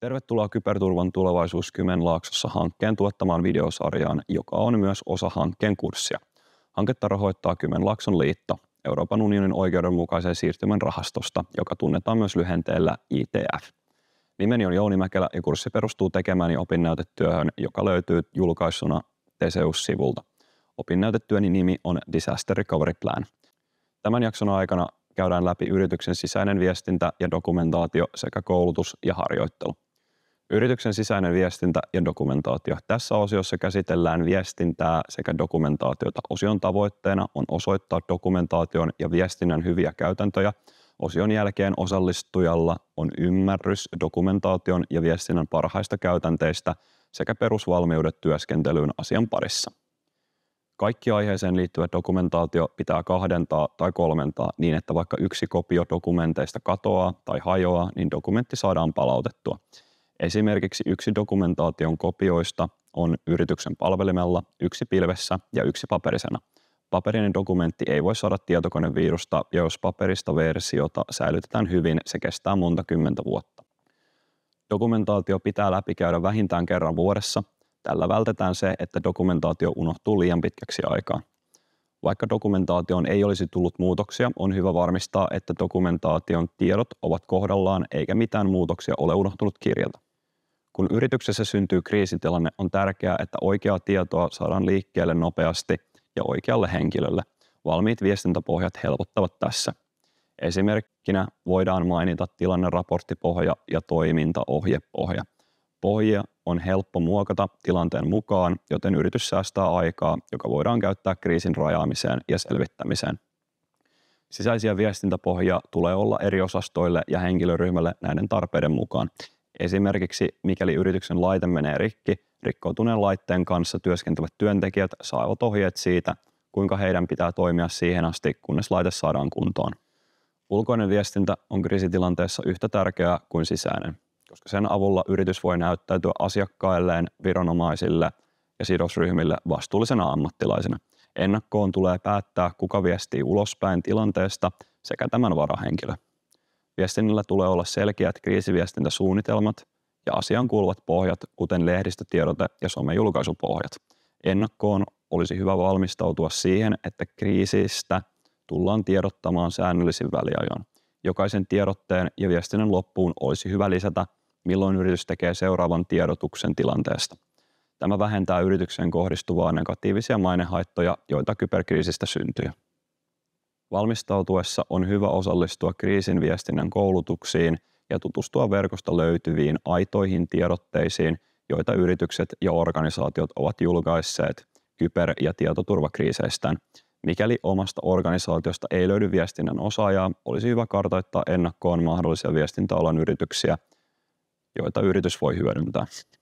Tervetuloa Kyberturvan tulevaisuus Kymenlaaksossa hankkeen tuottamaan videosarjaan, joka on myös osa hankkeen kurssia. Hanketta rahoittaa Kymenlaakson liitto Euroopan unionin oikeudenmukaisen siirtymän rahastosta, joka tunnetaan myös lyhenteellä ITF. Nimeni on Jouni Mäkelä ja kurssi perustuu tekemäni opinnäytetyöhön, joka löytyy julkaisuna Teseus-sivulta. Opinnäytetyöni nimi on Disaster Recovery Plan. Tämän jakson aikana käydään läpi yrityksen sisäinen viestintä ja dokumentaatio sekä koulutus ja harjoittelu. Yrityksen sisäinen viestintä ja dokumentaatio. Tässä osiossa käsitellään viestintää sekä dokumentaatiota. Osion tavoitteena on osoittaa dokumentaation ja viestinnän hyviä käytäntöjä. Osion jälkeen osallistujalla on ymmärrys dokumentaation ja viestinnän parhaista käytänteistä sekä perusvalmiudet työskentelyyn asian parissa. Kaikki aiheeseen liittyvä dokumentaatio pitää kahdentaa tai kolmentaa niin, että vaikka yksi kopio dokumenteista katoaa tai hajoaa, niin dokumentti saadaan palautettua. Esimerkiksi yksi dokumentaation kopioista on yrityksen palvelimella, yksi pilvessä ja yksi paperisena. Paperinen dokumentti ei voi saada tietokonevirusta ja jos paperista versiota säilytetään hyvin, se kestää monta kymmentä vuotta. Dokumentaatio pitää läpikäydä vähintään kerran vuodessa. Tällä vältetään se, että dokumentaatio unohtuu liian pitkäksi aikaa. Vaikka dokumentaatioon ei olisi tullut muutoksia, on hyvä varmistaa, että dokumentaation tiedot ovat kohdallaan eikä mitään muutoksia ole unohtunut kirjalta. Kun yrityksessä syntyy kriisitilanne, on tärkeää, että oikeaa tietoa saadaan liikkeelle nopeasti ja oikealle henkilölle. Valmiit viestintäpohjat helpottavat tässä. Esimerkkinä voidaan mainita tilanneraporttipohja ja toimintaohjepohja. Pohjia on helppo muokata tilanteen mukaan, joten yritys säästää aikaa, joka voidaan käyttää kriisin rajaamiseen ja selvittämiseen. Sisäisiä viestintäpohjia tulee olla eri osastoille ja henkilöryhmälle näiden tarpeiden mukaan. Esimerkiksi mikäli yrityksen laite menee rikki, rikkoutuneen laitteen kanssa työskentelevät työntekijät saavat ohjeet siitä, kuinka heidän pitää toimia siihen asti, kunnes laite saadaan kuntoon. Ulkoinen viestintä on kriisitilanteessa yhtä tärkeää kuin sisäinen, koska sen avulla yritys voi näyttäytyä asiakkailleen, viranomaisille ja sidosryhmille vastuullisena ammattilaisena. Ennakkoon tulee päättää, kuka viestii ulospäin tilanteesta sekä tämän varahenkilö. Viestinnällä tulee olla selkeät kriisiviestintäsuunnitelmat ja asian kuuluvat pohjat, kuten lehdistötiedote ja somejulkaisupohjat. Ennakkoon olisi hyvä valmistautua siihen, että kriisistä tullaan tiedottamaan säännöllisin väliajoin. Jokaisen tiedotteen ja viestinnän loppuun olisi hyvä lisätä, milloin yritys tekee seuraavan tiedotuksen tilanteesta. Tämä vähentää yritykseen kohdistuvaa negatiivisia mainehaittoja, joita kyberkriisistä syntyy. Valmistautuessa on hyvä osallistua kriisinviestinnän koulutuksiin ja tutustua verkosta löytyviin aitoihin tiedotteisiin, joita yritykset ja organisaatiot ovat julkaisseet kyber- ja tietoturvakriiseistään. Mikäli omasta organisaatiosta ei löydy viestinnän osaajaa, olisi hyvä kartoittaa ennakkoon mahdollisia viestintäalan yrityksiä, joita yritys voi hyödyntää.